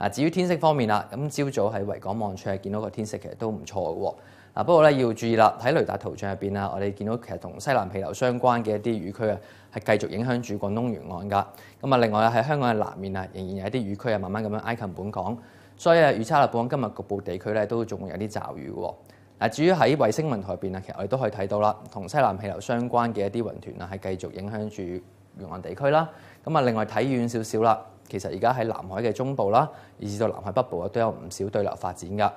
嗱，至於天色方面啦，咁朝早喺維港望處啊，見到個天色其實都唔錯嘅喎。嗱，不過咧要注意啦，喺雷達圖像入邊啊，我哋見到其實同西南氣流相關嘅一啲雨區啊，係繼續影響住廣東沿岸噶。咁啊，另外喺香港嘅南面啊，仍然有一啲雨區啊，慢慢咁樣挨近本港。所以預測啦，本港今日局部地區咧都仲有啲驟雨嘅喎。嗱，至於喺衛星雲台入邊啊，其實我哋都可以睇到啦，同西南氣流相關嘅一啲雲團啊，係繼續影響住沿岸地區啦。咁啊，另外睇遠少少啦。其實而家喺南海嘅中部啦，以至到南海北部啊，都有唔少對流發展噶。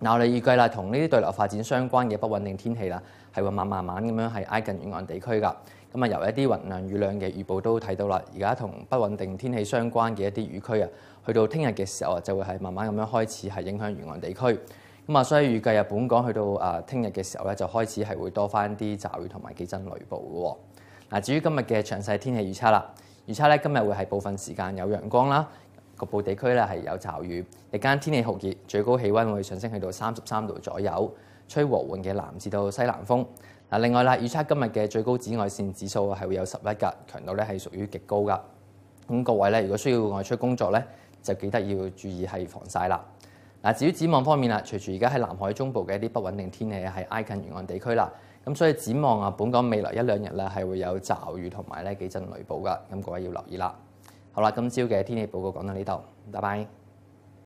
嗱，我哋預計啦，同呢啲對流發展相關嘅不穩定天氣啦，係會慢慢慢咁樣係挨近沿岸地區噶。咁啊，由一啲雲量雨量嘅預報都睇到啦。而家同不穩定天氣相關嘅一啲雨區啊，去到聽日嘅時候啊，就會係慢慢咁樣開始係影響沿岸地區。咁啊，所以預計日本港去到啊聽日嘅時候咧，就開始係會多翻啲驟雨同埋幾陣雷暴噶。嗱，至於今日嘅詳細天氣預測啦。預測咧，今日會係部分時間有陽光啦，局部地區咧係有驟雨，日間天氣酷熱，最高氣温會上升去到三十三度左右，吹和緩嘅南至到西南風。嗱，另外啦，預測今日嘅最高紫外線指數係會有十一格，強度咧係屬於極高噶。咁各位咧，如果需要外出工作咧，就記得要注意係防曬啦。嗱，至於展望方面啦，隨住而家喺南海中部嘅一啲不穩定天氣係挨近沿岸地區啦。咁所以展望啊，本港未來一兩日咧係會有驟雨同埋咧幾陣雷暴噶，咁各位要留意啦。好啦，今朝嘅天氣報告講到呢度，拜拜。